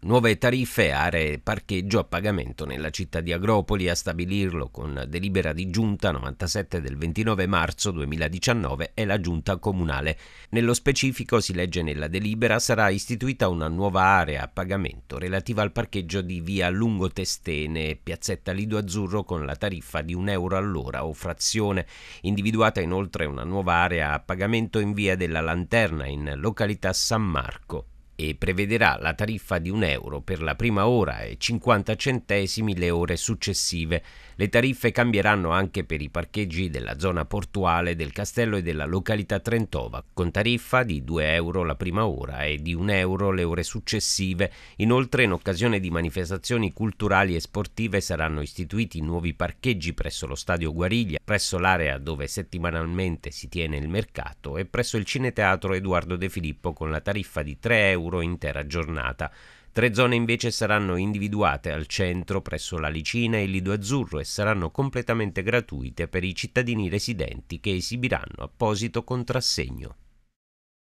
Nuove tariffe, aree parcheggio a pagamento nella città di Agropoli a stabilirlo con delibera di giunta 97 del 29 marzo 2019 è la giunta comunale. Nello specifico, si legge nella delibera, sarà istituita una nuova area a pagamento relativa al parcheggio di via Lungo Testene e piazzetta Lido Azzurro con la tariffa di 1 euro all'ora o frazione. Individuata inoltre una nuova area a pagamento in via della Lanterna in località San Marco e prevederà la tariffa di 1 euro per la prima ora e 50 centesimi le ore successive. Le tariffe cambieranno anche per i parcheggi della zona portuale del castello e della località Trentova, con tariffa di 2 euro la prima ora e di 1 euro le ore successive. Inoltre, in occasione di manifestazioni culturali e sportive saranno istituiti nuovi parcheggi presso lo stadio Guariglia, presso l'area dove settimanalmente si tiene il mercato e presso il cineteatro Edoardo De Filippo con la tariffa di 3 euro euro intera giornata. Tre zone invece saranno individuate al centro presso la Licina e il Lido Azzurro e saranno completamente gratuite per i cittadini residenti che esibiranno apposito contrassegno.